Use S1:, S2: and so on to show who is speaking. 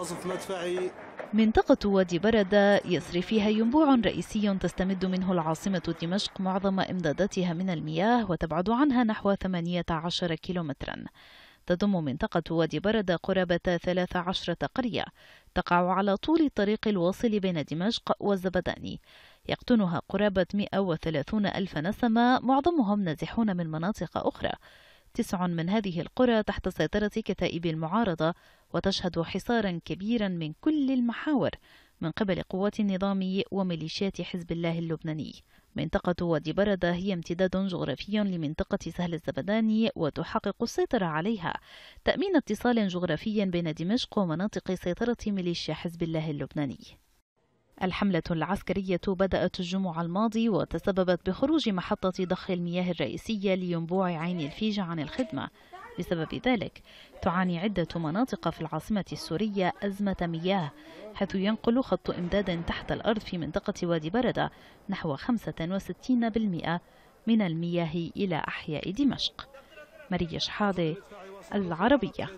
S1: قصف مدفعي منطقة وادي بردة يسري فيها ينبوع رئيسي تستمد منه العاصمة دمشق معظم إمداداتها من المياه وتبعد عنها نحو 18 كيلومترا تضم منطقة وادي بردة قرابة 13 قرية تقع على طول الطريق الواصل بين دمشق والزبداني يقطنها قرابة 130 ألف نسمة معظمهم نازحون من مناطق أخرى تسع من هذه القرى تحت سيطرة كتائب المعارضة وتشهد حصارا كبيرا من كل المحاور من قبل قوات النظام وميليشيات حزب الله اللبناني منطقة وادي بردة هي امتداد جغرافي لمنطقة سهل الزبداني وتحقق السيطرة عليها تأمين اتصال جغرافي بين دمشق ومناطق سيطرة ميليشيا حزب الله اللبناني الحملة العسكرية بدأت الجمعة الماضي وتسببت بخروج محطة ضخ المياه الرئيسية لينبوع عين الفيجة عن الخدمة بسبب ذلك تعاني عدة مناطق في العاصمة السورية أزمة مياه حيث ينقل خط إمداد تحت الأرض في منطقة وادي بردة نحو 65% من المياه إلى أحياء دمشق مريش شحاده العربية